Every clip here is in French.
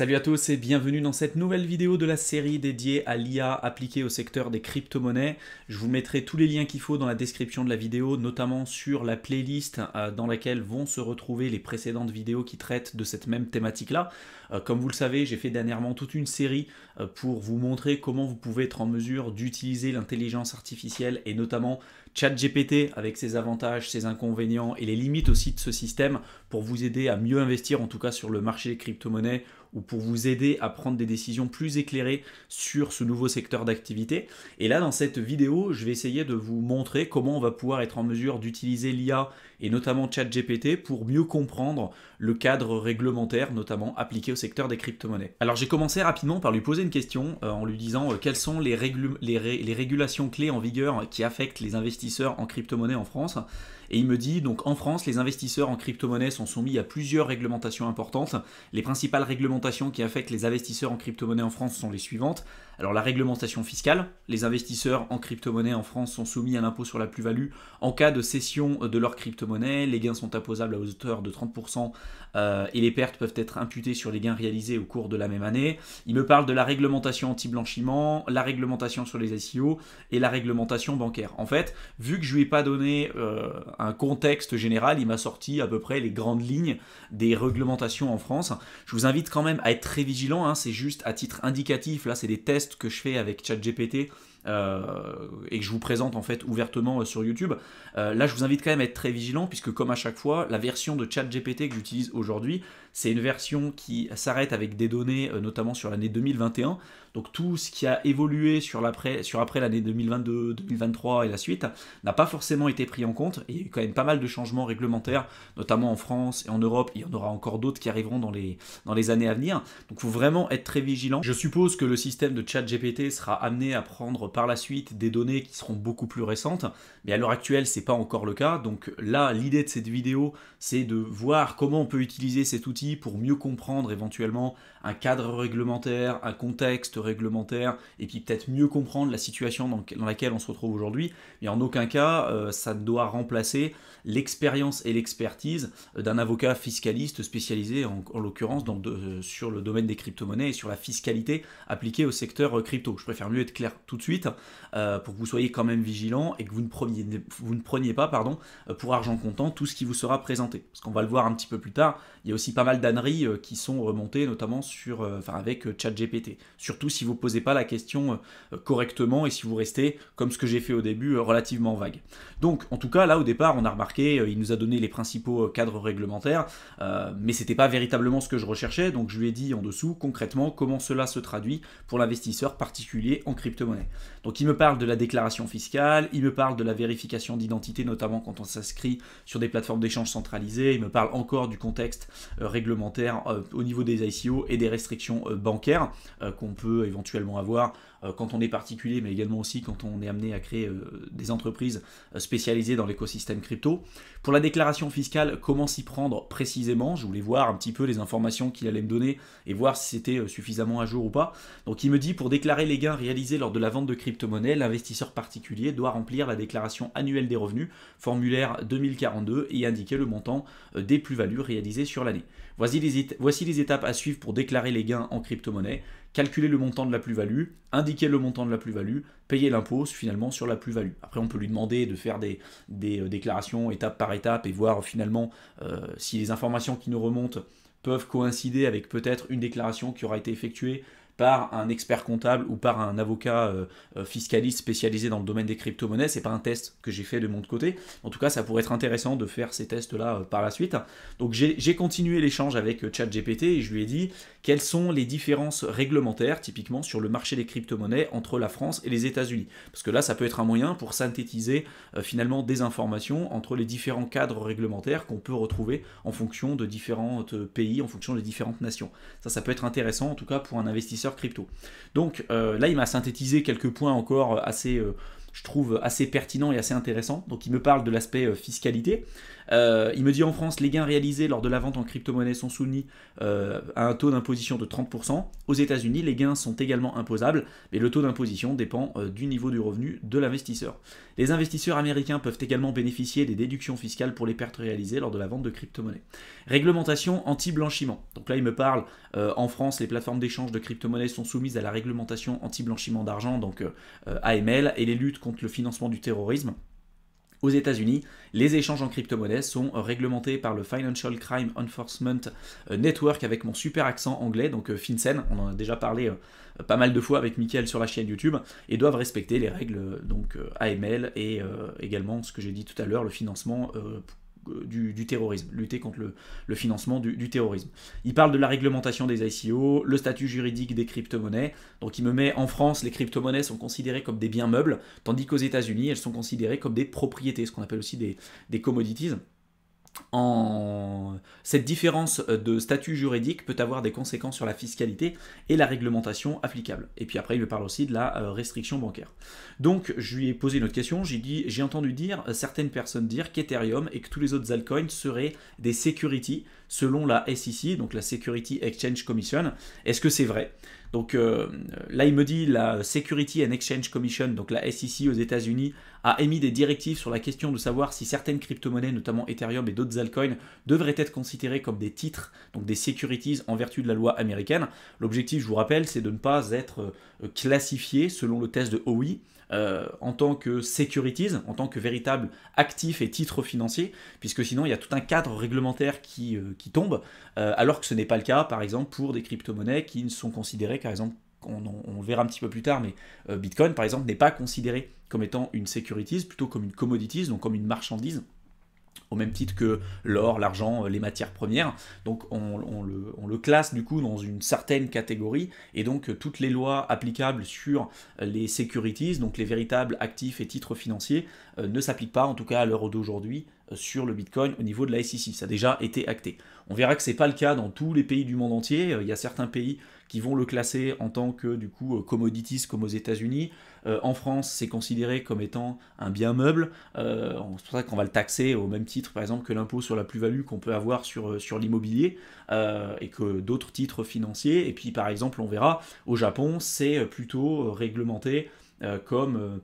Salut à tous et bienvenue dans cette nouvelle vidéo de la série dédiée à l'IA appliquée au secteur des crypto-monnaies. Je vous mettrai tous les liens qu'il faut dans la description de la vidéo, notamment sur la playlist euh, dans laquelle vont se retrouver les précédentes vidéos qui traitent de cette même thématique-là. Euh, comme vous le savez, j'ai fait dernièrement toute une série euh, pour vous montrer comment vous pouvez être en mesure d'utiliser l'intelligence artificielle et notamment ChatGPT avec ses avantages, ses inconvénients et les limites aussi de ce système pour vous aider à mieux investir en tout cas sur le marché des crypto-monnaies ou pour vous aider à prendre des décisions plus éclairées sur ce nouveau secteur d'activité. Et là, dans cette vidéo, je vais essayer de vous montrer comment on va pouvoir être en mesure d'utiliser l'IA et notamment ChatGPT pour mieux comprendre le cadre réglementaire, notamment appliqué au secteur des crypto-monnaies. Alors j'ai commencé rapidement par lui poser une question euh, en lui disant euh, quelles sont les, les, régulations clés en vigueur qui affectent les investisseurs en crypto monnaie en France. Et il me dit, donc en France, les investisseurs en crypto-monnaie sont soumis à plusieurs réglementations importantes. Les principales réglementations qui affectent les investisseurs en crypto-monnaie en France sont les suivantes. Alors la réglementation fiscale, les investisseurs en crypto-monnaie en France sont soumis à l'impôt sur la plus-value en cas de cession de leur crypto-monnaie. Les gains sont imposables à hauteur de 30% euh, et les pertes peuvent être imputées sur les gains réalisés au cours de la même année. Il me parle de la réglementation anti-blanchiment, la réglementation sur les ICO et la réglementation bancaire. En fait, vu que je lui ai pas donné euh, un contexte général, il m'a sorti à peu près les grandes lignes des réglementations en France. Je vous invite quand même à être très vigilant, hein. c'est juste à titre indicatif, là c'est des tests que je fais avec ChatGPT. GPT euh, et que je vous présente en fait ouvertement euh, sur YouTube. Euh, là, je vous invite quand même à être très vigilant puisque comme à chaque fois, la version de ChatGPT que j'utilise aujourd'hui, c'est une version qui s'arrête avec des données, notamment sur l'année 2021. Donc tout ce qui a évolué sur après, sur après l'année 2022, 2023 et la suite n'a pas forcément été pris en compte. Et il y a eu quand même pas mal de changements réglementaires, notamment en France et en Europe. il y en aura encore d'autres qui arriveront dans les, dans les années à venir. Donc il faut vraiment être très vigilant. Je suppose que le système de chat GPT sera amené à prendre par la suite des données qui seront beaucoup plus récentes. Mais à l'heure actuelle, c'est pas encore le cas. Donc là, l'idée de cette vidéo, c'est de voir comment on peut utiliser cet outil pour mieux comprendre éventuellement un cadre réglementaire, un contexte réglementaire et puis peut-être mieux comprendre la situation dans, laquelle on se retrouve aujourd'hui, mais en aucun cas euh, ça ne doit remplacer l'expérience et l'expertise d'un avocat fiscaliste spécialisé en, l'occurrence euh, sur le domaine des crypto-monnaies et sur la fiscalité appliquée au secteur euh, crypto. Je préfère mieux être clair tout de suite pour que vous soyez quand même vigilant et que vous ne preniez, pas pardon, pour argent comptant tout ce qui vous sera présenté. Parce qu'on va le voir un petit peu plus tard, il y a aussi pas mal d'anneries qui sont remontées notamment sur, enfin avec ChatGPT. Surtout si vous ne posez pas la question euh, correctement et si vous restez, comme ce que j'ai fait au début, euh, relativement vague. Donc, en tout cas, là, au départ, on a remarqué, euh, il nous a donné les principaux cadres réglementaires, mais mais c'était pas véritablement ce que je recherchais, donc je lui ai dit en dessous, concrètement, comment cela se traduit pour l'investisseur particulier en crypto-monnaie. Donc, il me parle de la déclaration fiscale, il me parle de la vérification d'identité, notamment quand on s'inscrit sur des plateformes d'échange centralisées, il me parle encore du contexte réglementaire au niveau des ICO et des restrictions bancaires qu'on peut éventuellement avoir euh, quand on est particulier, mais également aussi quand on est amené à créer euh, des entreprises euh, spécialisées dans l'écosystème crypto. Pour la déclaration fiscale, comment s'y prendre précisément Je voulais voir un petit peu les informations qu'il allait me donner et voir si c'était suffisamment à jour ou pas. Donc il me dit, pour déclarer les gains réalisés lors de la vente de crypto-monnaie, l'investisseur particulier doit remplir la déclaration annuelle des revenus, formulaire 2042, et indiquer le montant des plus-values réalisées sur l'année. Voici les, voici les étapes à suivre pour déclarer les gains en crypto-monnaie calculer le montant de la plus-value, indiquer le montant de la plus-value, payer l'impôt finalement sur la plus-value. Après, on peut lui demander de faire des, des euh, déclarations étape par étape et voir finalement euh, si les informations qui nous remontent peuvent coïncider avec peut-être une déclaration qui aura été effectuée par un expert comptable ou par un avocat euh, euh, fiscaliste spécialisé dans le domaine des crypto-monnaies. C'est pas un test que j'ai fait de mon côté. En tout cas, ça pourrait être intéressant de faire ces tests-là euh, par la suite. Donc j'ai continué l'échange avec ChatGPT et je lui ai dit quelles sont les différences réglementaires typiquement sur le marché des crypto-monnaies entre la France et les États-Unis. Parce que là, ça peut être un moyen pour synthétiser finalement des informations entre les différents cadres réglementaires qu'on peut retrouver en fonction de différents pays, en fonction des différentes nations. Ça, ça peut être intéressant en tout cas pour un investisseur crypto. Donc euh, là, il m'a synthétisé quelques points encore euh, assez, euh, je trouve, assez pertinents et assez intéressants. Donc il me parle de l'aspect fiscalité, euh, il me dit en France, les gains réalisés lors de la vente en crypto-monnaie sont soumis euh, à un taux d'imposition de 30%. Aux États-Unis, les gains sont également imposables, mais le taux d'imposition dépend euh, du niveau du revenu de l'investisseur. Les investisseurs américains peuvent également bénéficier des déductions fiscales pour les pertes réalisées lors de la vente de crypto-monnaies. Réglementation anti-blanchiment. Donc là, il me parle en France, les plateformes d'échange de crypto monnaie sont soumises à la réglementation anti-blanchiment d'argent, donc AML, et les luttes contre le financement du terrorisme. Aux États-Unis, les échanges en crypto monnaie sont réglementés par le Financial Crime Enforcement euh, Network avec mon super accent anglais, donc euh, FinCEN, on en a déjà parlé euh, pas mal de fois avec Mickaël sur la chaîne YouTube, et doivent respecter les règles donc AML et également ce que j'ai dit tout à l'heure, le financement euh, du, terrorisme, lutter contre le, financement du, terrorisme. Il parle de la réglementation des ICO, le statut juridique des crypto-monnaies. Donc il me met en France, les crypto-monnaies sont considérées comme des biens meubles, tandis qu'aux États-Unis, elles sont considérées comme des propriétés, ce qu'on appelle aussi des, des commodities en... Cette différence de statut juridique peut avoir des conséquences sur la fiscalité et la réglementation applicable. Et puis après, il me parle aussi de la euh, restriction bancaire. Donc, je lui ai posé une autre question. J'ai dit, j'ai entendu dire euh, certaines personnes dire qu'Ethereum et que tous les autres altcoins seraient des securities selon la SEC, donc la Security Exchange Commission. Est-ce que c'est vrai Donc euh, là, il me dit la Security and Exchange Commission, donc la SEC aux États-Unis, a émis des directives sur la question de savoir si certaines crypto-monnaies, notamment Ethereum et d'autres altcoins, devraient être considérées comme des titres, donc des securities en vertu de la loi américaine. L'objectif, je vous rappelle, c'est de ne pas être euh, classifié selon le test de OI. Euh, en tant que securities, en tant que véritable actif et titre financier, puisque sinon il y a tout un cadre réglementaire qui, euh, qui tombe, alors que ce n'est pas le cas, par exemple, pour des crypto-monnaies qui ne sont considérées, par exemple, on, verra un petit peu plus tard, mais euh, Bitcoin, par exemple, n'est pas considéré comme étant une securities, plutôt comme une commodities, donc comme une marchandise au même titre que l'or, l'argent, euh, les matières premières. Donc on, le, classe du coup dans une certaine catégorie et donc euh, toutes les lois applicables sur les securities, donc les véritables actifs et titres financiers, ne s'appliquent pas en tout cas à l'heure d'aujourd'hui sur le Bitcoin au niveau de la SEC. Ça a déjà été acté. On verra que ce n'est pas le cas dans tous les pays du monde entier. Il y a certains pays qui vont le classer en tant que du coup euh, commodities comme aux États-Unis. Euh, en France, c'est considéré comme étant un bien meuble. Euh, c'est pour ça qu'on va le taxer au même titre, par exemple, que l'impôt sur la plus-value qu'on peut avoir sur, sur l'immobilier et que d'autres titres financiers. Et puis, par exemple, on verra, au Japon, c'est plutôt réglementé comme,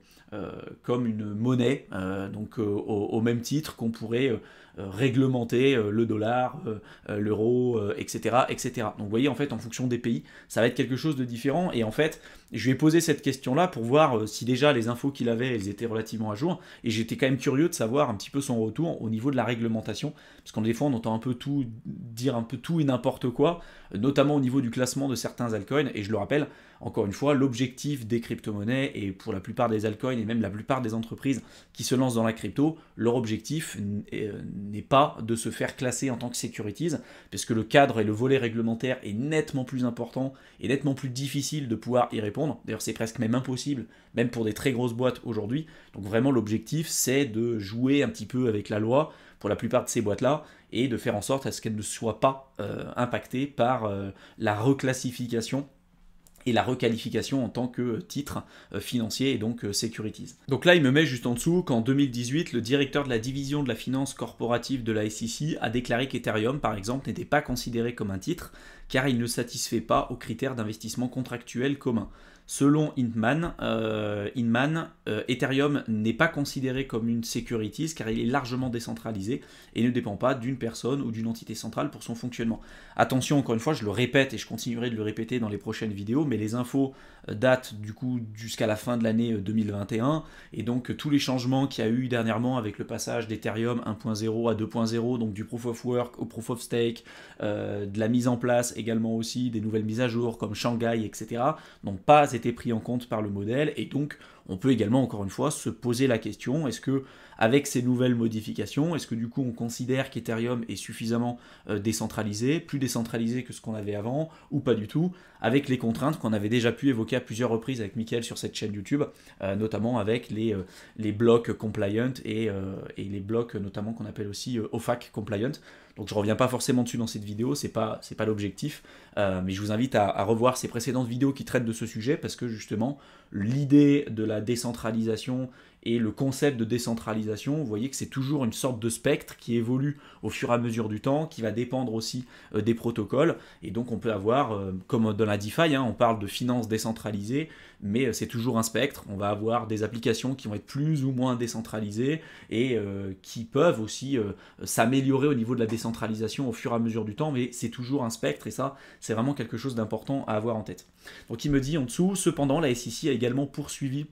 comme une monnaie, donc au, même titre qu'on pourrait euh, réglementer euh, le dollar, euh, l'euro, etc., etc. Donc vous voyez, en fait, en fonction des pays, ça va être quelque chose de différent. Et en fait, je lui ai posé cette question-là pour voir si déjà les infos qu'il avait, elles étaient relativement à jour. Et j'étais quand même curieux de savoir un petit peu son retour au niveau de la réglementation. Parce qu'on des fois, on entend un peu tout, dire un peu tout et n'importe quoi, notamment au niveau du classement de certains altcoins. Et je le rappelle, encore une fois, l'objectif des crypto-monnaies et pour la plupart des altcoins et même la plupart des entreprises qui se lancent dans la crypto, leur objectif est n'est pas de se faire classer en tant que securities, puisque le cadre et le volet réglementaire est nettement plus important et nettement plus difficile de pouvoir y répondre. D'ailleurs, c'est presque même impossible, même pour des très grosses boîtes aujourd'hui. Donc vraiment, l'objectif, c'est de jouer un petit peu avec la loi pour la plupart de ces boîtes-là et de faire en sorte à ce qu'elles ne soient pas euh, impactées par euh, la reclassification et la requalification en tant que euh, titre euh, financier et donc euh, securities. Donc là, il me met juste en dessous qu'en 2018, le directeur de la division de la finance corporative de la SEC a déclaré qu'Ethereum, par exemple, n'était pas considéré comme un titre car il ne satisfait pas aux critères d'investissement contractuel commun. Selon Inman, euh, euh, Ethereum n'est pas considéré comme une securities car il est largement décentralisé et ne dépend pas d'une personne ou d'une entité centrale pour son fonctionnement. Attention, encore une fois, je le répète et je continuerai de le répéter dans les prochaines vidéos, mais les infos euh, datent du coup jusqu'à la fin de l'année 2021 et donc tous les changements qu'il y a eu dernièrement avec le passage d'Ethereum 1.0 à 2.0, donc du proof of work au proof of stake, de la mise en place également aussi des nouvelles mises à jour comme Shanghai, etc. Donc pas été pris en compte par le modèle. Et donc, on peut également, encore une fois, se poser la question, est-ce que, avec ces nouvelles modifications, est-ce que du coup on considère qu'Ethereum est suffisamment euh, décentralisé, plus décentralisé que ce qu'on avait avant, ou pas du tout, avec les contraintes qu'on avait déjà pu évoquer à plusieurs reprises avec Mickaël sur cette chaîne YouTube, euh, notamment avec les, euh, les blocs compliant et les blocs notamment qu'on appelle aussi OFAC compliant, donc je reviens pas forcément dessus dans cette vidéo, c'est pas, pas l'objectif, euh, mais je vous invite à, à, revoir ces précédentes vidéos qui traitent de ce sujet parce que justement l'idée de la décentralisation et le concept de décentralisation, vous voyez que c'est toujours une sorte de spectre qui évolue au fur et à mesure du temps, qui va dépendre aussi euh, des protocoles, et donc on peut avoir, euh, comme dans la DeFi, hein, on parle de finances décentralisées, mais euh, c'est toujours un spectre, on va avoir des applications qui vont être plus ou moins décentralisées, et qui peuvent aussi s'améliorer au niveau de la décentralisation au fur et à mesure du temps, mais c'est toujours un spectre, et ça, c'est vraiment quelque chose d'important à avoir en tête. Donc il me dit en dessous, cependant, la SEC a également poursuivi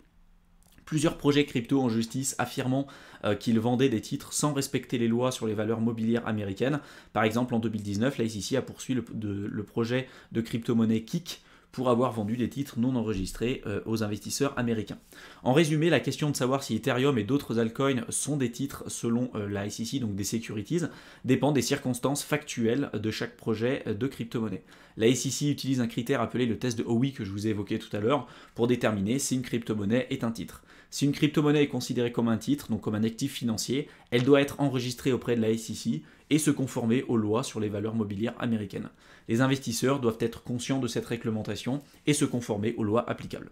plusieurs projets crypto en justice affirmant euh, qu'ils vendaient des titres sans respecter les lois sur les valeurs mobilières américaines. Par exemple, en 2019, la SEC a poursuivi le, le projet de crypto-monnaie Kik pour avoir vendu des titres non enregistrés euh, aux investisseurs américains. En résumé, la question de savoir si Ethereum et d'autres altcoins sont des titres selon euh, la SEC, donc des securities, dépend des circonstances factuelles de chaque projet euh, de crypto-monnaie. La SEC utilise un critère appelé le test de Howey que je vous ai évoqué tout à l'heure pour déterminer si une crypto-monnaie est un titre. Si une crypto-monnaie est considérée comme un titre, donc comme un actif financier, elle doit être enregistrée auprès de la SEC et se conformer aux lois sur les valeurs mobilières américaines. Les investisseurs doivent être conscients de cette réglementation et se conformer aux lois applicables.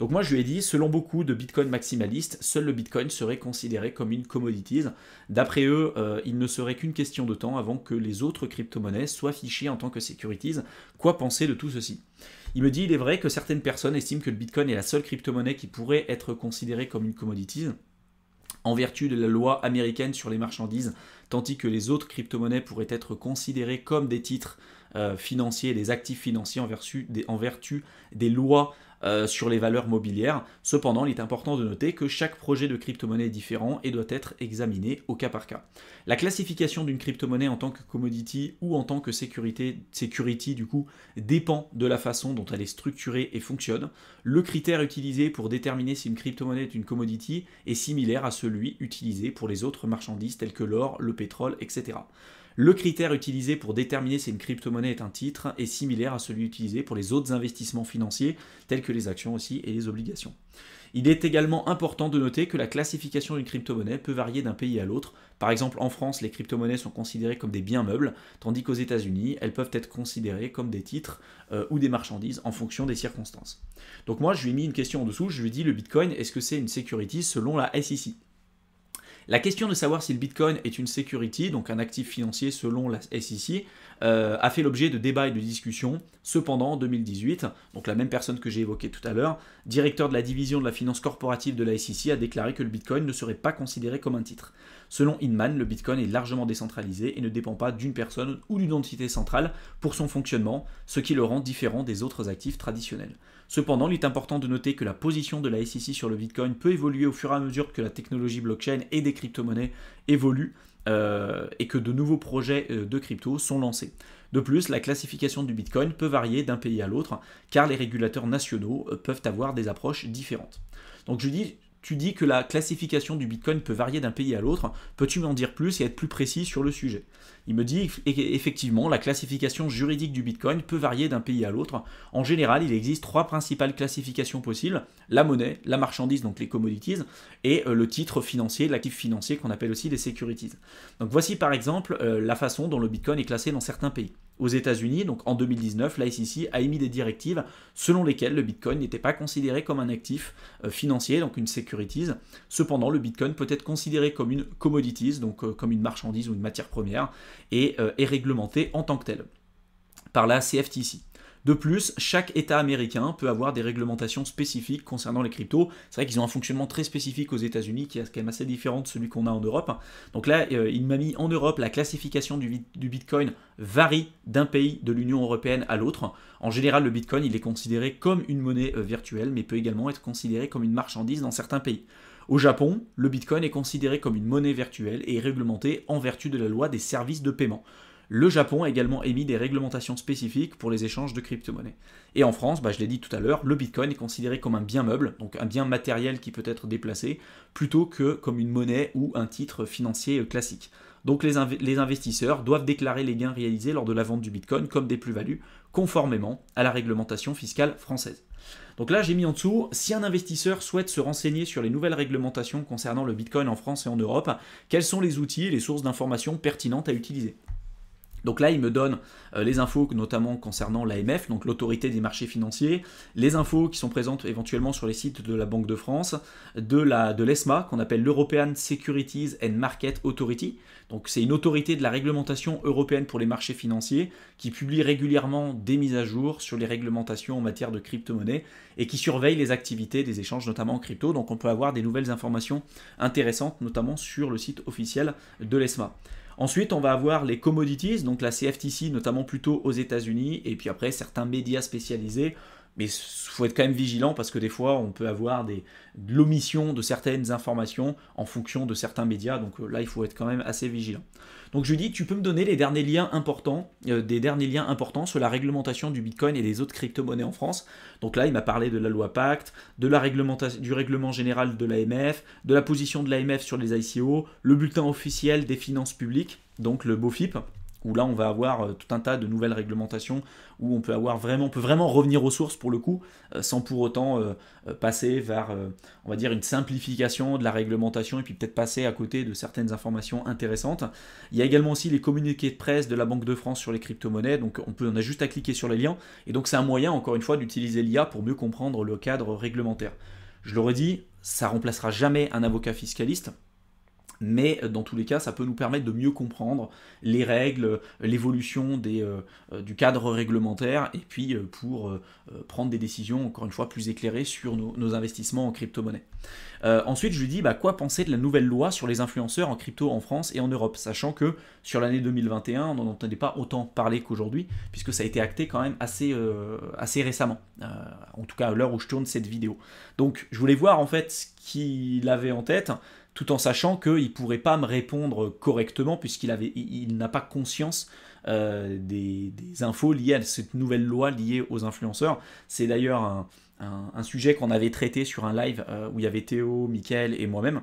Donc moi je lui ai dit, selon beaucoup de Bitcoin maximalistes, seul le Bitcoin serait considéré comme une commodities. D'après eux, euh, il ne serait qu'une question de temps avant que les autres crypto-monnaies soient fichées en tant que securities. Quoi penser de tout ceci il me dit, il est vrai que certaines personnes estiment que le Bitcoin est la seule crypto-monnaie qui pourrait être considérée comme une commodity en vertu de la loi américaine sur les marchandises, tandis que les autres crypto-monnaies pourraient être considérées comme des titres euh, financiers, des actifs financiers en vertu des, lois euh, sur les valeurs mobilières. Cependant, il est important de noter que chaque projet de crypto-monnaie est différent et doit être examiné au cas par cas. La classification d'une crypto-monnaie en tant que commodity ou en tant que sécurité, security du coup, dépend de la façon dont elle est structurée et fonctionne. Le critère utilisé pour déterminer si une crypto-monnaie est une commodity est similaire à celui utilisé pour les autres marchandises telles que l'or, le pétrole, etc. Le critère utilisé pour déterminer si une crypto-monnaie est un titre est similaire à celui utilisé pour les autres investissements financiers, tels que les actions aussi et les obligations. Il est également important de noter que la classification d'une crypto-monnaie peut varier d'un pays à l'autre. Par exemple, en France, les crypto-monnaies sont considérées comme des biens meubles, tandis qu'aux États-Unis, elles peuvent être considérées comme des titres euh, ou des marchandises en fonction des circonstances. Donc moi, je lui ai mis une question en dessous, je lui ai dit le Bitcoin, est-ce que c'est une security selon la SEC la question de savoir si le Bitcoin est une security, donc un actif financier selon la SEC, euh, a fait l'objet de débats et de discussions. Cependant, en 2018, donc la même personne que j'ai évoquée tout à l'heure, directeur de la division de la finance corporative de la SEC, a déclaré que le Bitcoin ne serait pas considéré comme un titre. Selon Inman, le Bitcoin est largement décentralisé et ne dépend pas d'une personne ou d'une entité centrale pour son fonctionnement, ce qui le rend différent des autres actifs traditionnels. Cependant, il est important de noter que la position de la SEC sur le Bitcoin peut évoluer au fur et à mesure que la technologie blockchain et des crypto-monnaies évoluent, euh, et que de nouveaux projets euh, de crypto sont lancés. De plus, la classification du Bitcoin peut varier d'un pays à l'autre, car les régulateurs nationaux euh, peuvent avoir des approches différentes. Donc je dis, tu dis que la classification du Bitcoin peut varier d'un pays à l'autre. Peux-tu m'en dire plus et être plus précis sur le sujet Il me dit effectivement, la classification juridique du Bitcoin peut varier d'un pays à l'autre. En général, il existe trois principales classifications possibles la monnaie, la marchandise, donc les commodities, et euh, le titre financier, l'actif financier qu'on appelle aussi les securities. Donc voici par exemple euh, la façon dont le Bitcoin est classé dans certains pays aux États-Unis, donc en 2019, l'ICC a émis des directives selon lesquelles le Bitcoin n'était pas considéré comme un actif euh, financier, donc une securities. Cependant, le Bitcoin peut être considéré comme une commodities, donc euh, comme une marchandise ou une matière première, et euh, est réglementé en tant que tel par la CFTC. De plus, chaque État américain peut avoir des réglementations spécifiques concernant les cryptos. C'est vrai qu'ils ont un fonctionnement très spécifique aux États-Unis qui est quand même assez différent de celui qu'on a en Europe. Donc là, euh, il m'a mis en Europe, la classification du, Bitcoin varie d'un pays de l'Union européenne à l'autre. En général, le Bitcoin, il est considéré comme une monnaie euh, virtuelle, mais peut également être considéré comme une marchandise dans certains pays. Au Japon, le Bitcoin est considéré comme une monnaie virtuelle et est réglementé en vertu de la loi des services de paiement. Le Japon a également émis des réglementations spécifiques pour les échanges de crypto-monnaies. Et en France, bah, je l'ai dit tout à l'heure, le Bitcoin est considéré comme un bien meuble, donc un bien matériel qui peut être déplacé, plutôt que comme une monnaie ou un titre financier euh, classique. Donc les, les investisseurs doivent déclarer les gains réalisés lors de la vente du Bitcoin comme des plus-values, conformément à la réglementation fiscale française. Donc là, j'ai mis en dessous, si un investisseur souhaite se renseigner sur les nouvelles réglementations concernant le Bitcoin en France et en Europe, quels sont les outils et les sources d'informations pertinentes à utiliser donc là, il me donne euh, les infos notamment concernant l'AMF, donc l'autorité des marchés financiers, les infos qui sont présentes éventuellement sur les sites de la Banque de France, de la de l'ESMA qu'on appelle l'European Securities and Market Authority. Donc c'est une autorité de la réglementation européenne pour les marchés financiers qui publie régulièrement des mises à jour sur les réglementations en matière de crypto-monnaie et qui surveille les activités des échanges notamment en crypto. Donc on peut avoir des nouvelles informations intéressantes notamment sur le site officiel de l'ESMA. Ensuite, on va avoir les commodities, donc la CFTC notamment plutôt aux États-Unis, et puis après certains médias spécialisés. Mais il faut être quand même vigilant parce que des fois, on peut avoir des, de l'omission de certaines informations en fonction de certains médias. Donc euh, là, il faut être quand même assez vigilant. Donc je lui dis, tu peux me donner les derniers liens importants, euh, des derniers liens importants sur la réglementation du Bitcoin et des autres crypto-monnaies en France. Donc là, il m'a parlé de la loi Pacte, de la réglementation, du règlement général de l'AMF, de la position de l'AMF sur les ICO, le bulletin officiel des finances publiques, donc le BOFIP où là on va avoir euh, tout un tas de nouvelles réglementations où on peut avoir vraiment peut vraiment revenir aux sources pour le coup euh, sans pour autant euh, passer vers on va dire une simplification de la réglementation et puis peut-être passer à côté de certaines informations intéressantes. Il y a également aussi les communiqués de presse de la Banque de France sur les crypto-monnaies donc on peut on a juste à cliquer sur les liens et donc c'est un moyen encore une fois d'utiliser l'IA pour mieux comprendre le cadre réglementaire. Je l'aurais dit, ça remplacera jamais un avocat fiscaliste mais euh, dans tous les cas, ça peut nous permettre de mieux comprendre les règles, euh, l'évolution euh, du cadre réglementaire, et puis pour prendre des décisions, encore une fois, plus éclairées sur nos, investissements en crypto-monnaie. ensuite, je lui dis, bah, quoi penser de la nouvelle loi sur les influenceurs en crypto en France et en Europe, sachant que sur l'année 2021, on n'en entendait pas autant parler qu'aujourd'hui, puisque ça a été acté quand même assez récemment, en tout cas à l'heure où je tourne cette vidéo. Donc, je voulais voir en fait ce qu'il avait en tête, tout en sachant qu'il ne pourrait pas me répondre correctement puisqu'il avait, il, n'a pas conscience euh, des, infos liées à cette nouvelle loi liée aux influenceurs. C'est d'ailleurs un, sujet qu'on avait traité sur un live euh, où il y avait Théo, Mickaël et moi-même.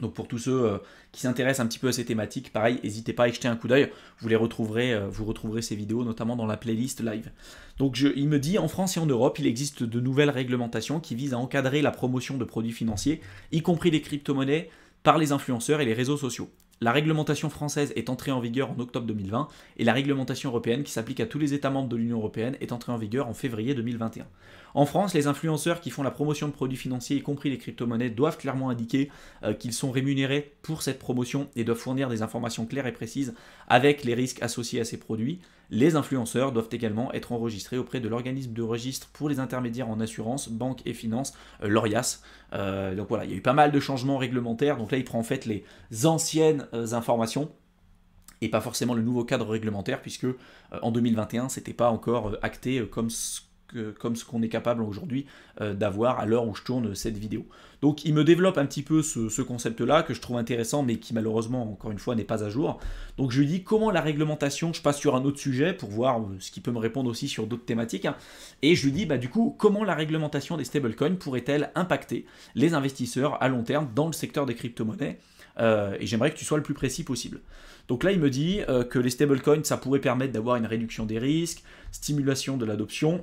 Donc pour tous ceux euh, qui s'intéressent un petit peu à ces thématiques, pareil, n'hésitez pas à jeter un coup d'œil. Vous les retrouverez, euh, vous retrouverez ces vidéos notamment dans la playlist live. Donc il me dit, en France et en Europe, il existe de nouvelles réglementations qui visent à encadrer la promotion de produits financiers, y compris les crypto-monnaies, par les influenceurs et les réseaux sociaux. La réglementation française est entrée en vigueur en octobre 2020 et la réglementation européenne qui s'applique à tous les États membres de l'Union européenne est entrée en vigueur en février 2021. En France, les influenceurs qui font la promotion de produits financiers, y compris les crypto-monnaies, doivent clairement indiquer euh, qu'ils sont rémunérés pour cette promotion et doivent fournir des informations claires et précises avec les risques associés à ces produits, les influenceurs doivent également être enregistrés auprès de l'organisme de registre pour les intermédiaires en assurance, banque et finance, euh, l'ORIAS. Euh, donc voilà, il y a eu pas mal de changements réglementaires. Donc là, il prend en fait les anciennes euh, informations et pas forcément le nouveau cadre réglementaire puisque en 2021, c'était pas encore acté comme ce comme ce qu'on est capable aujourd'hui euh, d'avoir à l'heure où je tourne cette vidéo. Donc il me développe un petit peu ce, concept-là que je trouve intéressant mais qui malheureusement encore une fois n'est pas à jour. Donc je lui dis comment la réglementation, je passe sur un autre sujet pour voir euh, ce qui peut me répondre aussi sur d'autres thématiques. Hein. et je lui dis bah du coup comment la réglementation des stablecoins pourrait-elle impacter les investisseurs à long terme dans le secteur des crypto-monnaies euh, et j'aimerais que tu sois le plus précis possible. Donc là, il me dit que les stablecoins, ça pourrait permettre d'avoir une réduction des risques, stimulation de l'adoption,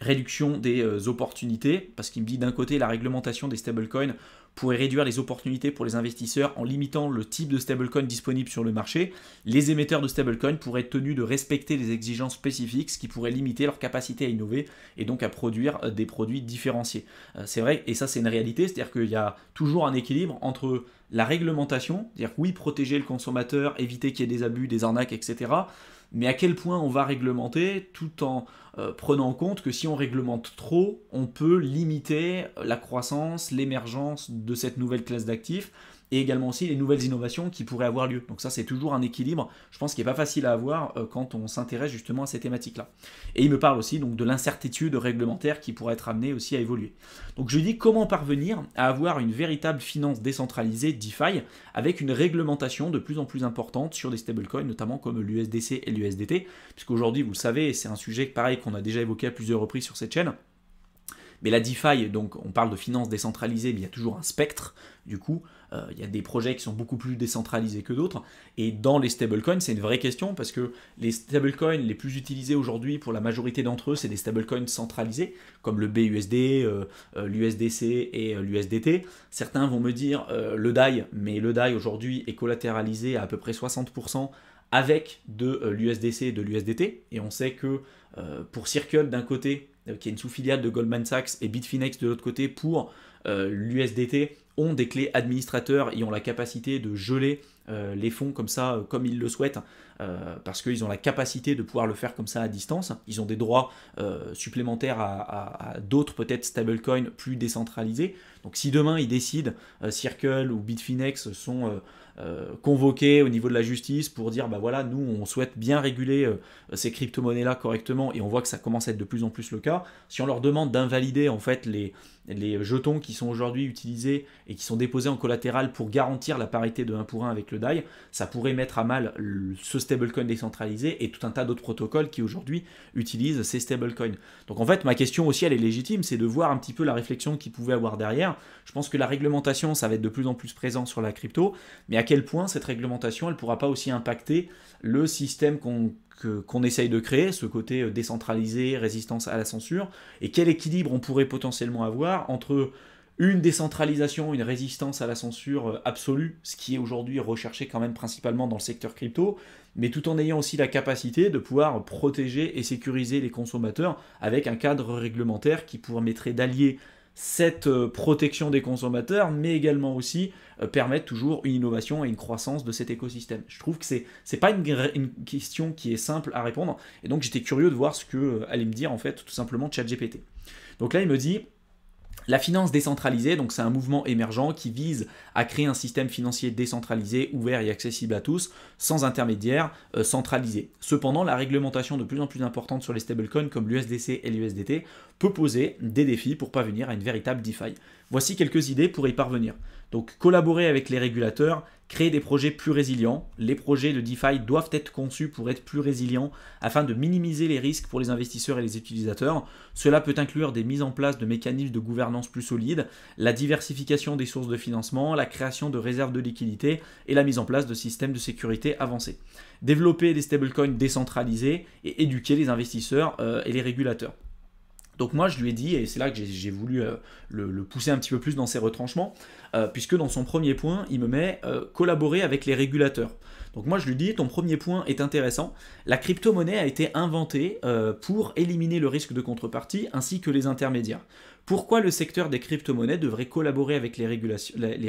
réduction des euh, opportunités, parce qu'il me dit d'un côté la réglementation des stablecoins pourrait réduire les opportunités pour les investisseurs en limitant le type de stablecoin disponible sur le marché, les émetteurs de stablecoin pourraient être tenus de respecter des exigences spécifiques, ce qui pourrait limiter leur capacité à innover et donc à produire euh, des produits différenciés. Euh, c'est vrai, et ça c'est une réalité, c'est-à-dire qu'il y a toujours un équilibre entre la réglementation, c'est-à-dire oui protéger le consommateur, éviter qu'il y ait des abus, des arnaques, etc., mais à quel point on va réglementer tout en euh, prenant en compte que si on réglemente trop, on peut limiter la croissance, l'émergence de cette nouvelle classe d'actifs et également aussi les nouvelles innovations qui pourraient avoir lieu. Donc ça, c'est toujours un équilibre, je pense, qui n'est pas facile à avoir euh, quand on s'intéresse justement à ces thématiques-là. Et il me parle aussi donc de l'incertitude réglementaire qui pourrait être amenée aussi à évoluer. Donc je dis comment parvenir à avoir une véritable finance décentralisée DeFi avec une réglementation de plus en plus importante sur des stablecoins, notamment comme l'USDC et l'USDT, puisqu'aujourd'hui, vous le savez, c'est un sujet pareil qu'on a déjà évoqué à plusieurs reprises sur cette chaîne. Mais la DeFi, donc on parle de finance décentralisée, mais il y a toujours un spectre, du coup, euh, il y a des projets qui sont beaucoup plus décentralisés que d'autres. Et dans les stablecoins, c'est une vraie question parce que les stablecoins les plus utilisés aujourd'hui pour la majorité d'entre eux, c'est des stablecoins centralisés comme le BUSD, euh, euh, l'USDC et l'USDT. Certains vont me dire le DAI, mais le DAI aujourd'hui est collatéralisé à à peu près 60% avec de euh, l'USDC et de l'USDT. Et on sait que euh, pour Circle d'un côté, euh, qui est une sous-filiale de Goldman Sachs, et Bitfinex de l'autre côté, pour l'USDT, ont des clés administrateurs et ont la capacité de geler les fonds comme ça, comme ils le souhaitent, parce qu'ils ont la capacité de pouvoir le faire comme ça à distance. Ils ont des droits supplémentaires à, à d'autres peut-être stablecoins plus décentralisés. Donc si demain ils décident, Circle ou Bitfinex sont euh, convoqué au niveau de la justice pour dire bah voilà, nous on souhaite bien réguler euh, ces crypto-monnaies-là correctement et on voit que ça commence à être de plus en plus le cas, si on leur demande d'invalider en fait les, les jetons qui sont aujourd'hui utilisés et qui sont déposés en collatéral pour garantir la parité de 1 pour 1 avec le DAI, ça pourrait mettre à mal ce stablecoin décentralisé et tout un tas d'autres protocoles qui aujourd'hui utilisent ces stablecoins. Donc en fait, ma question aussi, elle est légitime, c'est de voir un petit peu la réflexion qu'ils pouvaient avoir derrière. Je pense que la réglementation, ça va être de plus en plus présent sur la crypto, mais à quel point cette réglementation, elle ne pourra pas aussi impacter le système qu'on essaye de créer, ce côté euh, décentralisé, résistance à la censure, et quel équilibre on pourrait potentiellement avoir entre une décentralisation, une résistance à la censure euh, absolue, ce qui est aujourd'hui recherché quand même principalement dans le secteur crypto, mais tout en ayant aussi la capacité de pouvoir protéger et sécuriser les consommateurs avec un cadre réglementaire qui permettrait d'allier cette euh, protection des consommateurs, mais également aussi permet euh, permettre toujours une innovation et une croissance de cet écosystème. Je trouve que c'est c'est pas une, question qui est simple à répondre, et donc j'étais curieux de voir ce que euh, allait me dire en fait tout simplement ChatGPT. Donc là il me dit la finance décentralisée, donc c'est un mouvement émergent qui vise à créer un système financier décentralisé, ouvert et accessible à tous, sans intermédiaire, euh, centralisé. Cependant, la réglementation de plus en plus importante sur les stablecoins comme l'USDC et l'USDT peut poser des défis pour parvenir à une véritable DeFi. Voici quelques idées pour y parvenir. Donc collaborer avec les régulateurs, créer des projets plus résilients. Les projets de DeFi doivent être conçus pour être plus résilients afin de minimiser les risques pour les investisseurs et les utilisateurs. Cela peut inclure des mises en place de mécanismes de gouvernance plus solides, la diversification des sources de financement, la création de réserves de liquidités et la mise en place de systèmes de sécurité avancés. Développer des stablecoins décentralisés et éduquer les investisseurs euh, et les régulateurs. Donc moi je lui ai dit, et c'est là que j'ai voulu euh, le, pousser un petit peu plus dans ses retranchements, euh, puisque dans son premier point, il me met euh, collaborer avec les régulateurs. Donc moi je lui dis, ton premier point est intéressant, la crypto-monnaie a été inventée pour éliminer le risque de contrepartie ainsi que les intermédiaires. Pourquoi le secteur des crypto-monnaies devrait collaborer avec les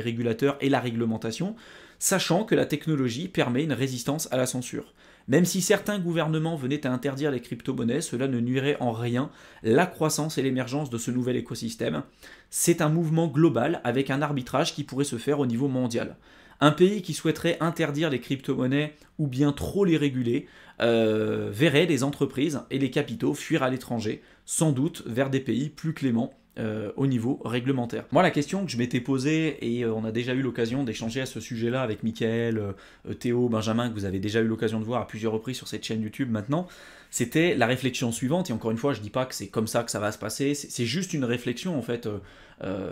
régulateurs et la réglementation, sachant que la technologie permet une résistance à la censure même si certains gouvernements venaient à interdire les crypto-monnaies, cela ne nuirait en rien la croissance et l'émergence de ce nouvel écosystème. C'est un mouvement global avec un arbitrage qui pourrait se faire au niveau mondial. Un pays qui souhaiterait interdire les crypto-monnaies ou bien trop les réguler euh, verrait les entreprises et les capitaux fuir à l'étranger, sans doute vers des pays plus cléments euh, au niveau réglementaire. Moi, la question que je m'étais posée, et euh, on a déjà eu l'occasion d'échanger à ce sujet-là avec Mickaël, euh, Théo, Benjamin, que vous avez déjà eu l'occasion de voir à plusieurs reprises sur cette chaîne YouTube maintenant, c'était la réflexion suivante, et encore une fois, je dis pas que c'est comme ça que ça va se passer, c'est juste une réflexion en fait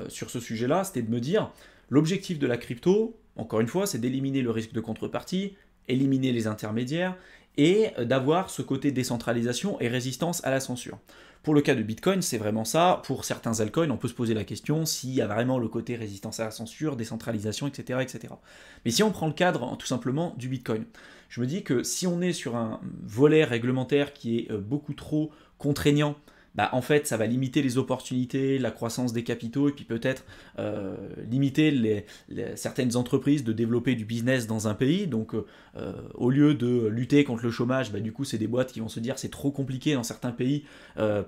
sur ce sujet-là, c'était de me dire, l'objectif de la crypto, encore une fois, c'est d'éliminer le risque de contrepartie, éliminer les intermédiaires et d'avoir ce côté décentralisation et résistance à la censure. Pour le cas de Bitcoin, c'est vraiment ça. Pour certains altcoins, on peut se poser la question s'il y a vraiment le côté résistance à la censure, décentralisation, etc., etc. Mais si on prend le cadre tout simplement du Bitcoin, je me dis que si on est sur un volet réglementaire qui est euh, beaucoup trop contraignant, bah, en fait, ça va limiter les opportunités, la croissance des capitaux, et puis peut-être euh, limiter les, certaines entreprises de développer du business dans un pays. Donc, euh, euh, au lieu de lutter contre le chômage, bah, du coup, c'est des boîtes qui vont se dire c'est trop compliqué dans certains pays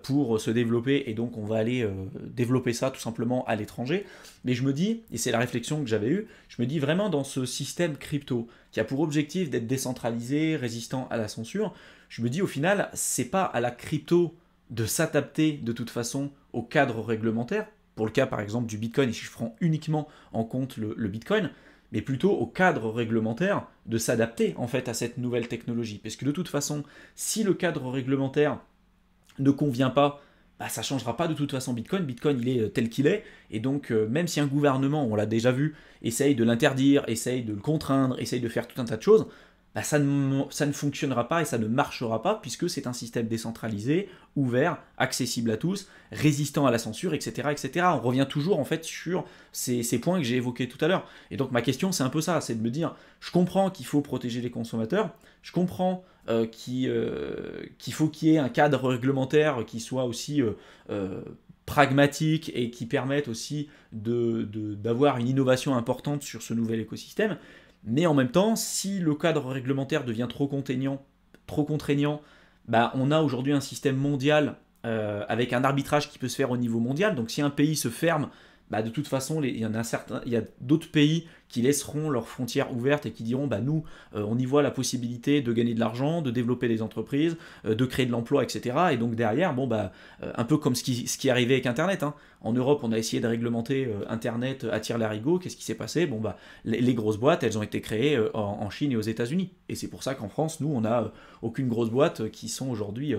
pour se développer, et donc on va aller développer ça tout simplement à l'étranger. Mais je me dis, et c'est la réflexion que j'avais eue, je me dis vraiment dans ce système crypto qui a pour objectif d'être décentralisé, résistant à la censure, je me dis au final, c'est pas à la crypto de s'adapter de toute façon au cadre réglementaire, pour le cas par exemple du Bitcoin, et si je prends uniquement en compte le, Bitcoin, mais plutôt au cadre réglementaire de s'adapter en fait à cette nouvelle technologie. Parce que de toute façon, si le cadre réglementaire ne convient pas, bah, ça ne changera pas de toute façon Bitcoin. Bitcoin, il est euh, tel qu'il est. Et donc, euh, même si un gouvernement, on l'a déjà vu, essaye de l'interdire, essaye de le contraindre, essaye de faire tout un tas de choses, bah, ça, ne, fonctionnera pas et ça ne marchera pas puisque c'est un système décentralisé, ouvert, accessible à tous, résistant à la censure, etc. etc. On revient toujours en fait sur ces, points que j'ai évoqués tout à l'heure. Et donc ma question c'est un peu ça, c'est de me dire, je comprends qu'il faut protéger les consommateurs, je comprends euh, euh, qu'il faut qu'il y ait un cadre réglementaire qui soit aussi... Euh, pragmatique et qui permette aussi d'avoir une innovation importante sur ce nouvel écosystème. Mais en même temps, si le cadre réglementaire devient trop contraignant, trop contraignant bah, on a aujourd'hui un système mondial euh, avec un arbitrage qui peut se faire au niveau mondial. Donc si un pays se ferme bah, de toute façon, il y en a certains, il y d'autres pays qui laisseront leurs frontières ouvertes et qui diront bah nous, euh, on y voit la possibilité de gagner de l'argent, de développer des entreprises, euh, de créer de l'emploi, etc. Et donc derrière, bon bah euh, un peu comme ce qui, ce qui est arrivé avec Internet. Hein. En Europe, on a essayé de réglementer Internet à tire larigot. Qu'est-ce qui s'est passé Bon bah les, grosses boîtes, elles ont été créées en, Chine et aux États-Unis. Et c'est pour ça qu'en France, nous, on n'a aucune grosse boîte qui sont aujourd'hui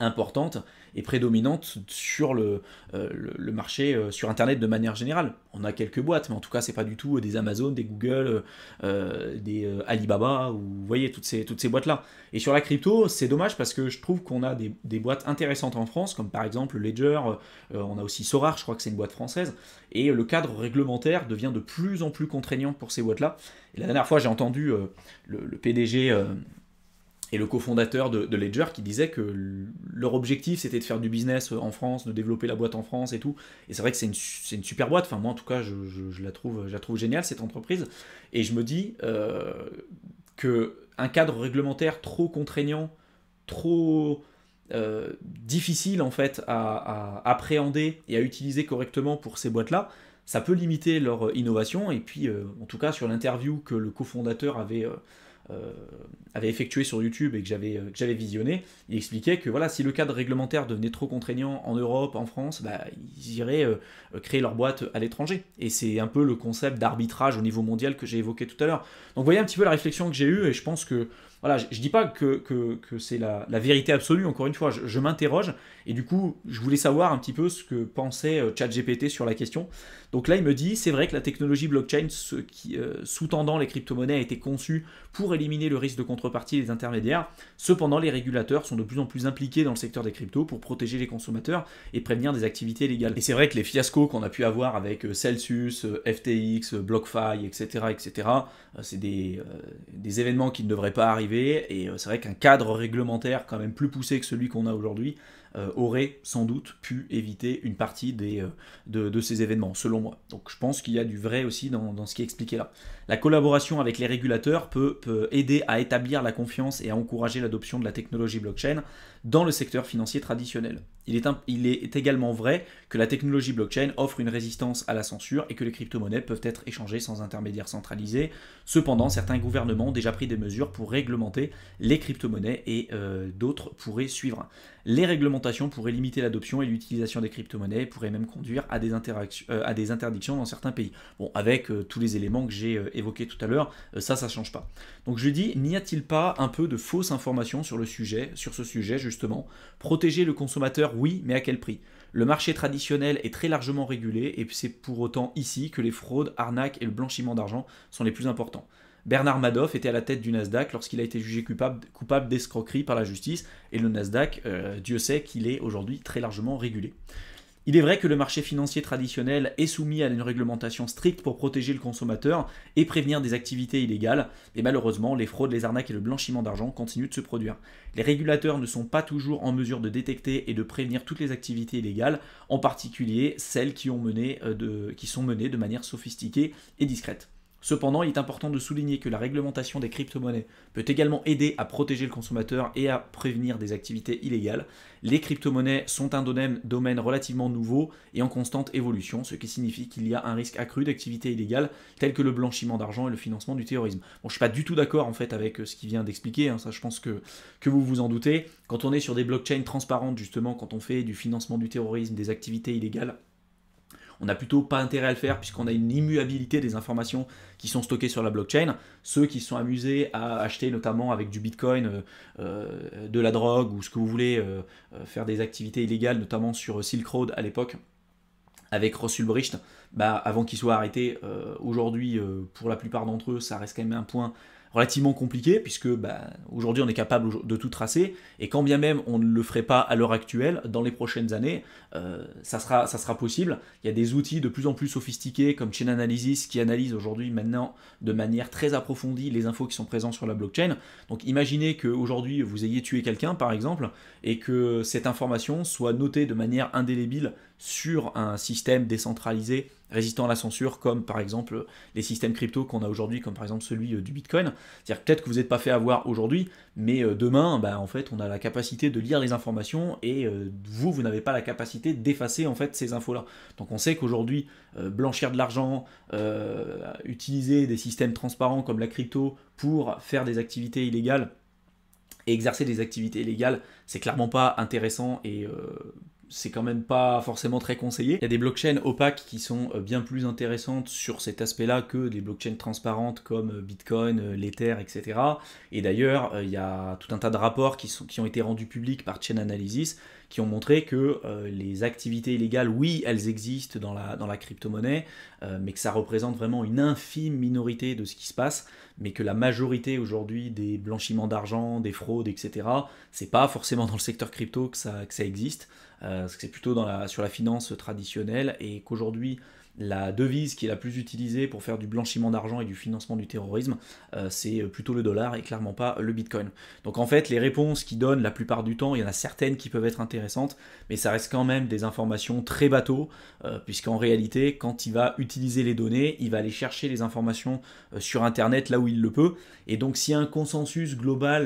importante est prédominante sur le, euh, le, marché euh, sur Internet de manière générale. On a quelques boîtes, mais en tout cas, c'est pas du tout euh, des Amazon, des Google, des Alibaba, ou vous voyez, toutes ces, toutes ces boîtes-là. Et sur la crypto, c'est dommage parce que je trouve qu'on a des, boîtes intéressantes en France, comme par exemple Ledger, on a aussi Sorar, je crois que c'est une boîte française, et le cadre réglementaire devient de plus en plus contraignant pour ces boîtes-là. Et la dernière fois, j'ai entendu le, le, PDG et le cofondateur de, Ledger qui disait que leur objectif c'était de faire du business en France, de développer la boîte en France et tout. Et c'est vrai que c'est une, super boîte, enfin moi en tout cas je, la, trouve, je trouve géniale cette entreprise. Et je me dis euh, que un cadre réglementaire trop contraignant, trop euh, difficile en fait à, appréhender et à utiliser correctement pour ces boîtes-là, ça peut limiter leur innovation. Et puis euh, en tout cas sur l'interview que le cofondateur avait... Euh, euh, avait effectué sur YouTube et que j'avais euh, j'avais visionné, il expliquait que voilà, si le cadre réglementaire devenait trop contraignant en Europe, en France, bah, ils iraient euh, créer leur boîte à l'étranger. Et c'est un peu le concept d'arbitrage au niveau mondial que j'ai évoqué tout à l'heure. Donc vous voyez un petit peu la réflexion que j'ai eue et je pense que voilà, je, ne dis pas que, que, c'est la, vérité absolue, encore une fois, je m'interroge et du coup, je voulais savoir un petit peu ce que pensait euh, ChatGPT sur la question. Donc là, il me dit, c'est vrai que la technologie blockchain euh, sous-tendant les crypto-monnaies a été conçue pour éliminer le risque de contrepartie des intermédiaires. Cependant, les régulateurs sont de plus en plus impliqués dans le secteur des cryptos pour protéger les consommateurs et prévenir des activités illégales. Et c'est vrai que les fiascos qu'on a pu avoir avec euh, Celsius, FTX, BlockFi, etc., etc., c'est des événements qui ne devraient pas arriver. Et c'est vrai qu'un cadre réglementaire quand même plus poussé que celui qu'on a aujourd'hui, euh, aurait sans doute pu éviter une partie des, euh, de, ces événements, selon moi. Donc je pense qu'il y a du vrai aussi dans, dans ce qui est expliqué là. La collaboration avec les régulateurs peut, aider à établir la confiance et à encourager l'adoption de la technologie blockchain dans le secteur financier traditionnel. Il est, également vrai que la technologie blockchain offre une résistance à la censure et que les crypto-monnaies peuvent être échangées sans intermédiaire centralisé. Cependant, certains gouvernements ont déjà pris des mesures pour réglementer les crypto-monnaies et euh, d'autres pourraient suivre. Les réglementations pourraient limiter l'adoption et l'utilisation des crypto-monnaies et pourraient même conduire euh, à des, interdictions dans certains pays. Bon, avec euh, tous les éléments que j'ai évoqué tout à l'heure, euh, ça, ça change pas. Donc je dis, n'y a-t-il pas un peu de fausses informations sur le sujet, sur ce sujet justement Protéger le consommateur, oui, mais à quel prix le marché traditionnel est très largement régulé et c'est pour autant ici que les fraudes, arnaques et le blanchiment d'argent sont les plus importants. Bernard Madoff était à la tête du Nasdaq lorsqu'il a été jugé coupable, coupable d'escroquerie par la justice et le Nasdaq, euh, Dieu sait qu'il est aujourd'hui très largement régulé. Il est vrai que le marché financier traditionnel est soumis à une réglementation stricte pour protéger le consommateur et prévenir des activités illégales, mais malheureusement, les fraudes, les arnaques et le blanchiment d'argent continuent de se produire. Les régulateurs ne sont pas toujours en mesure de détecter et de prévenir toutes les activités illégales, en particulier celles qui, euh, qui sont menées de manière sophistiquée et discrète. Cependant, il est important de souligner que la réglementation des crypto-monnaies peut également aider à protéger le consommateur et à prévenir des activités illégales. Les crypto-monnaies sont un domaine relativement nouveau et en constante évolution, ce qui signifie qu'il y a un risque accru d'activités illégales telles que le blanchiment d'argent et le financement du terrorisme. Bon, je suis pas du tout d'accord en fait avec euh, ce qu'il vient d'expliquer, hein. ça je pense que, que vous vous en doutez. Quand on est sur des blockchains transparentes justement, quand on fait du financement du terrorisme, des activités illégales, on n'a plutôt pas intérêt à le faire puisqu'on a une immuabilité des informations qui sont stockées sur la blockchain. Ceux qui sont amusés à acheter notamment avec du Bitcoin euh, euh, de la drogue ou ce que vous voulez, euh, faire des activités illégales, notamment sur Silk Road à l'époque, avec Ross Ulbricht, bah, avant qu'il soit arrêté, aujourd'hui, pour la plupart d'entre eux, ça reste quand même un point relativement compliqué, puisque bah, aujourd'hui on est capable de tout tracer, et quand bien même on ne le ferait pas à l'heure actuelle, dans les prochaines années, euh, ça, sera, ça sera possible. Il y a des outils de plus en plus sophistiqués comme Chain Analysis qui analyse aujourd'hui maintenant de manière très approfondie les infos qui sont présentes sur la blockchain. Donc imaginez qu'aujourd'hui vous ayez tué quelqu'un par exemple, et que cette information soit notée de manière indélébile sur un système décentralisé résistant à la censure, comme par exemple les systèmes crypto qu'on a aujourd'hui, comme par exemple celui euh, du Bitcoin. C'est-à-dire peut-être que vous n'êtes pas fait avoir aujourd'hui, mais euh, demain, bah, en fait, on a la capacité de lire les informations et euh, vous, vous n'avez pas la capacité d'effacer en fait ces infos-là. Donc on sait qu'aujourd'hui, blanchir de l'argent, utiliser des systèmes transparents comme la crypto pour faire des activités illégales et exercer des activités illégales, c'est clairement pas intéressant et c'est quand même pas forcément très conseillé. Il y a des blockchains opaques qui sont euh, bien plus intéressantes sur cet aspect-là que des blockchains transparentes comme euh, Bitcoin, euh, l'Ether, etc. Et d'ailleurs, il y a tout un tas de rapports qui, qui ont été rendus publics par Chain Analysis qui ont montré que euh, les activités illégales, oui, elles existent dans la, dans la crypto-monnaie, euh, mais que ça représente vraiment une infime minorité de ce qui se passe, mais que la majorité aujourd'hui des blanchiments d'argent, des fraudes, etc., c'est pas forcément dans le secteur crypto que ça, ça existe, euh, parce que c'est plutôt sur la finance traditionnelle, et qu'aujourd'hui, la devise qui est la plus utilisée pour faire du blanchiment d'argent et du financement du terrorisme, euh, c'est plutôt le dollar et clairement pas le bitcoin. Donc en fait, les réponses qu'il donne la plupart du temps, il y en a certaines qui peuvent être intéressantes, mais ça reste quand même des informations très bateaux, euh, puisqu'en réalité, quand il va utiliser les données, il va aller chercher les informations euh, sur Internet là où il le peut. Et donc s'il y a un consensus global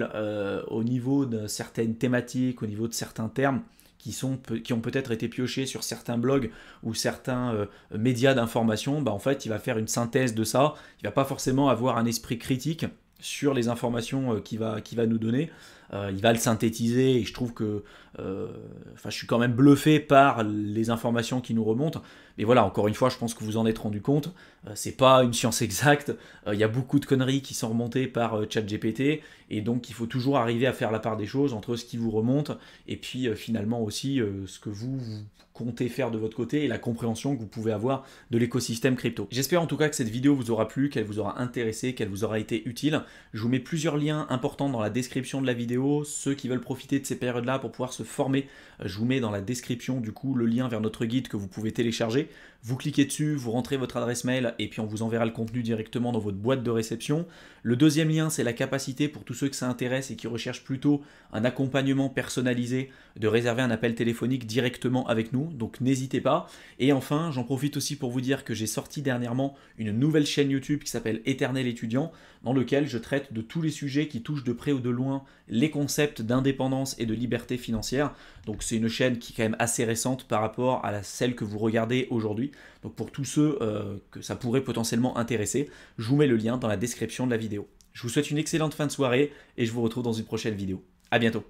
au niveau de certaines thématiques, au niveau de certains termes, qui, sont, qui ont peut-être été piochés sur certains blogs ou certains euh, médias d'information, bah, en fait, il va faire une synthèse de ça. Il va pas forcément avoir un esprit critique sur les informations euh, qu'il va, va nous donner. Euh, il va le synthétiser et je trouve que euh, enfin, je suis quand même bluffé par les informations qui nous remontent. Mais voilà, encore une fois, je pense que vous en êtes rendu compte. c'est pas une science exacte. Il y a beaucoup de conneries qui sont remontées par ChatGPT et donc il faut toujours arriver à faire la part des choses entre ce qui vous remonte et puis finalement aussi ce que vous comptez faire de votre côté et la compréhension que vous pouvez avoir de l'écosystème crypto. J'espère en tout cas que cette vidéo vous aura plu, qu'elle vous aura intéressé, qu'elle vous aura été utile. Je vous mets plusieurs liens importants dans la description de la vidéo. Ceux qui veulent profiter de ces périodes-là pour pouvoir se former, euh, je vous mets dans la description du coup le lien vers notre guide que vous pouvez télécharger. Vous cliquez dessus, vous rentrez votre adresse mail et puis on vous enverra le contenu directement dans votre boîte de réception. Le deuxième lien, c'est la capacité pour tous ceux que ça intéresse et qui recherchent plutôt un accompagnement personnalisé de réserver un appel téléphonique directement avec nous donc n'hésitez pas. Et enfin, j'en profite aussi pour vous dire que j'ai sorti dernièrement une nouvelle chaîne YouTube qui s'appelle Éternel étudiant, dans lequel je traite de tous les sujets qui touchent de près ou de loin les concepts d'indépendance et de liberté financière. Donc c'est une chaîne qui est quand même assez récente par rapport à celle que vous regardez aujourd'hui. Donc pour tous ceux euh, que ça pourrait potentiellement intéresser, je vous mets le lien dans la description de la vidéo. Je vous souhaite une excellente fin de soirée et je vous retrouve dans une prochaine vidéo. A bientôt